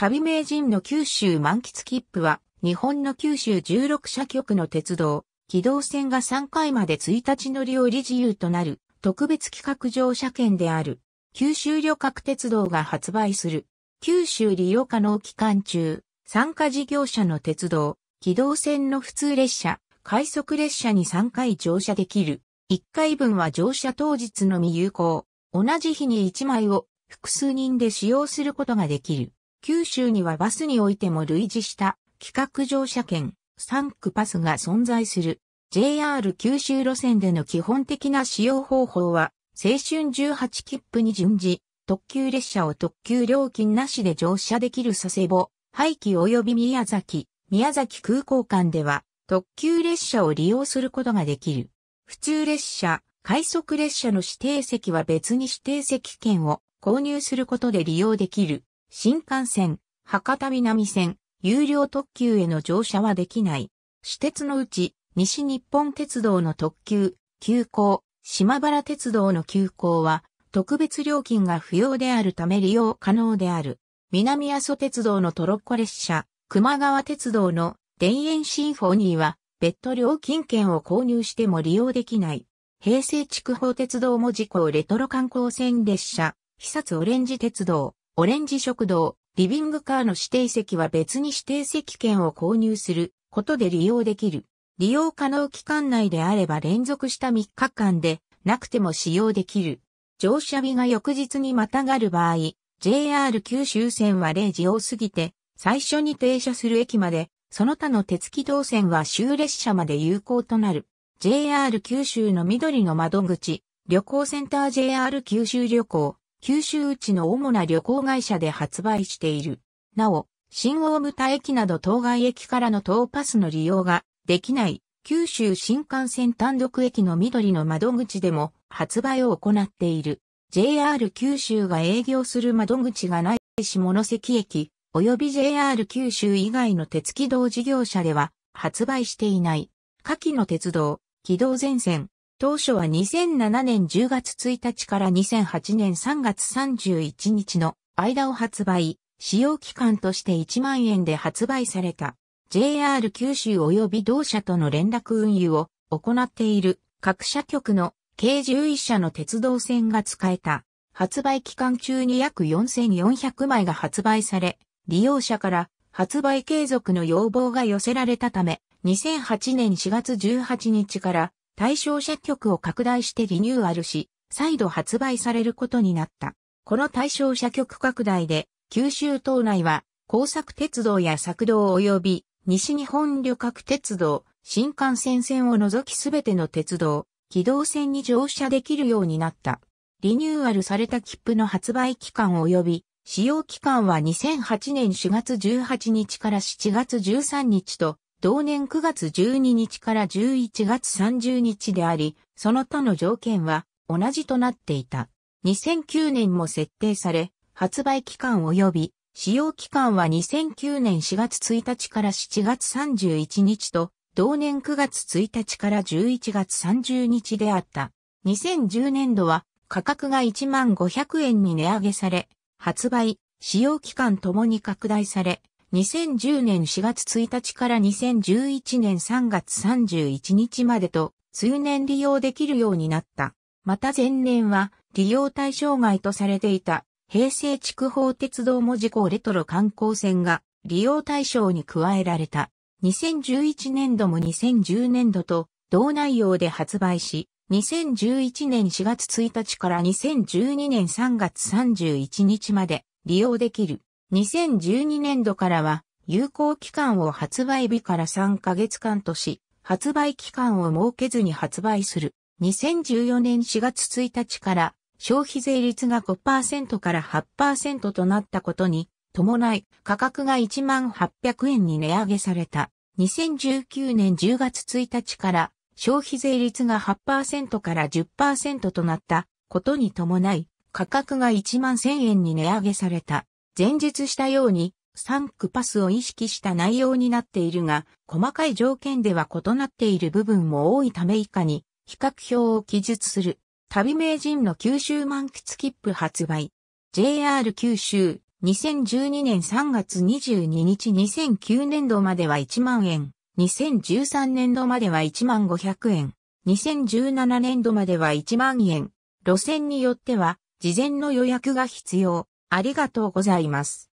旅名人の九州満喫切符は、日本の九州16社局の鉄道、軌道線が3回まで1日乗り降り自由となる、特別企画乗車券である、九州旅客鉄道が発売する、九州利用可能期間中、参加事業者の鉄道、軌道線の普通列車、快速列車に3回乗車できる。1回分は乗車当日のみ有効。同じ日に1枚を複数人で使用することができる。九州にはバスにおいても類似した企画乗車券、3区パスが存在する。JR 九州路線での基本的な使用方法は、青春18切符に準じ、特急列車を特急料金なしで乗車できる佐世保、廃棄及び宮崎、宮崎空港間では、特急列車を利用することができる。普通列車、快速列車の指定席は別に指定席券を購入することで利用できる。新幹線、博多南線、有料特急への乗車はできない。私鉄のうち、西日本鉄道の特急、急行、島原鉄道の急行は、特別料金が不要であるため利用可能である。南阿蘇鉄道のトロッコ列車、熊川鉄道の田園シンフォニーは、別途料金券を購入しても利用できない。平成筑豊鉄道も事故レトロ観光船列車、肥薩オレンジ鉄道、オレンジ食堂、リビングカーの指定席は別に指定席券を購入することで利用できる。利用可能期間内であれば連続した3日間でなくても使用できる。乗車日が翌日にまたがる場合、JR 九州線は0時を過ぎて最初に停車する駅まで、その他の鉄軌道線は終列車まで有効となる。JR 九州の緑の窓口、旅行センター JR 九州旅行、九州内の主な旅行会社で発売している。なお、新大牟田駅など当該駅からの東パスの利用ができない九州新幹線単独駅の緑の窓口でも発売を行っている。JR 九州が営業する窓口がない下関駅及び JR 九州以外の鉄軌道事業者では発売していない。下記の鉄道、軌道全線、当初は2007年10月1日から2008年3月31日の間を発売、使用期間として1万円で発売された JR 九州及び同社との連絡運輸を行っている各社局の計11社の鉄道線が使えた。発売期間中に約4400枚が発売され、利用者から発売継続の要望が寄せられたため、2008年4月18日から対象車局を拡大してリニューアルし、再度発売されることになった。この対象車局拡大で、九州島内は、工作鉄道や作道及び、西日本旅客鉄道、新幹線線を除きすべての鉄道、機動線に乗車できるようになった。リニューアルされた切符の発売期間及び、使用期間は2008年4月18日から7月13日と同年9月12日から11月30日であり、その他の条件は同じとなっていた。2009年も設定され、発売期間及び使用期間は2009年4月1日から7月31日と、同年9月1日から11月30日であった。2010年度は価格が1万500円に値上げされ、発売、使用期間ともに拡大され、2010年4月1日から2011年3月31日までと、通年利用できるようになった。また前年は、利用対象外とされていた、平成築法鉄道文字港レトロ観光船が、利用対象に加えられた。2011年度も2010年度と、同内容で発売し、2011年4月1日から2012年3月31日まで利用できる。2012年度からは、有効期間を発売日から3ヶ月間とし、発売期間を設けずに発売する。2014年4月1日から消費税率が5%から8%となったことに伴い価格が1万800円に値上げされた。2019年10月1日から消費税率が8%から10%となったことに伴い価格が1万1000円に値上げされた。前述したように、3区パスを意識した内容になっているが、細かい条件では異なっている部分も多いため以下に、比較表を記述する。旅名人の九州満喫切符発売。JR 九州、2012年3月22日2009年度までは1万円。2013年度までは1万500円。2017年度までは1万円。路線によっては、事前の予約が必要。ありがとうございます。